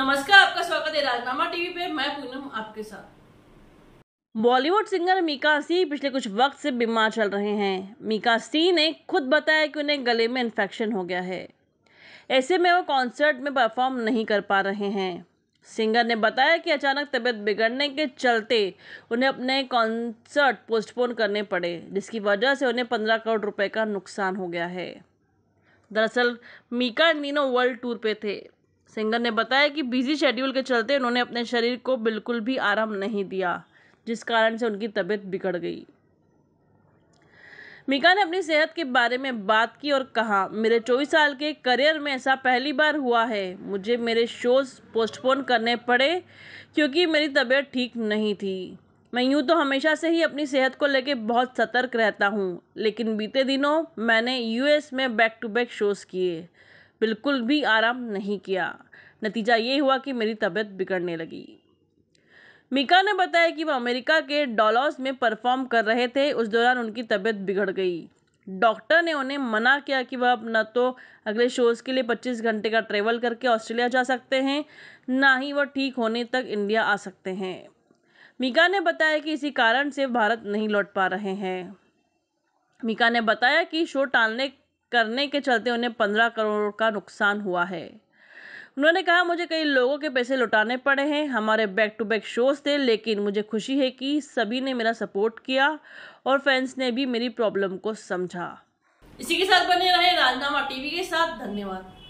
नमस्कार आपका स्वागत है राजनामा टीवी पे मैं पूनम आपके साथ बॉलीवुड सिंगर मीका सिंह पिछले कुछ वक्त से बीमार चल रहे हैं मीका सिंह ने खुद बताया कि उन्हें गले में इन्फेक्शन हो गया है ऐसे में वो कॉन्सर्ट में परफॉर्म नहीं कर पा रहे हैं सिंगर ने बताया कि अचानक तबीयत बिगड़ने के चलते उन्हें अपने कॉन्सर्ट पोस्टपोन करने पड़े जिसकी वजह से उन्हें पंद्रह करोड़ रुपए का नुकसान हो गया है दरअसल मीका इन वर्ल्ड टूर पे थे सिंगर ने बताया कि बिजी शेड्यूल के चलते उन्होंने अपने शरीर को बिल्कुल भी आराम नहीं दिया जिस कारण से उनकी तबीयत बिगड़ गई मीका ने अपनी सेहत के बारे में बात की और कहा मेरे 24 साल के करियर में ऐसा पहली बार हुआ है मुझे मेरे शोज़ पोस्टपोन करने पड़े क्योंकि मेरी तबीयत ठीक नहीं थी मैं यूँ तो हमेशा से ही अपनी सेहत को लेकर बहुत सतर्क रहता हूँ लेकिन बीते दिनों मैंने यूएस में बैक टू बैक शोज़ किए बिल्कुल भी आराम नहीं किया नतीजा ये हुआ कि मेरी तबीयत बिगड़ने लगी मीका ने बताया कि वह अमेरिका के डॉलॉस में परफॉर्म कर रहे थे उस दौरान उनकी तबीयत बिगड़ गई डॉक्टर ने उन्हें मना किया कि वह न तो अगले शोज़ के लिए 25 घंटे का ट्रेवल करके ऑस्ट्रेलिया जा सकते हैं ना ही वह ठीक होने तक इंडिया आ सकते हैं मीका ने बताया कि इसी कारण से भारत नहीं लौट पा रहे हैं मीका ने बताया कि शो टालने करने के चलते उन्हें पंद्रह करोड़ का नुकसान हुआ है उन्होंने कहा मुझे कई लोगों के पैसे लौटाने पड़े हैं हमारे बैक टू बैक शोज़ थे लेकिन मुझे खुशी है कि सभी ने मेरा सपोर्ट किया और फैंस ने भी मेरी प्रॉब्लम को समझा इसी के साथ बने रहे राजनामा टीवी के साथ धन्यवाद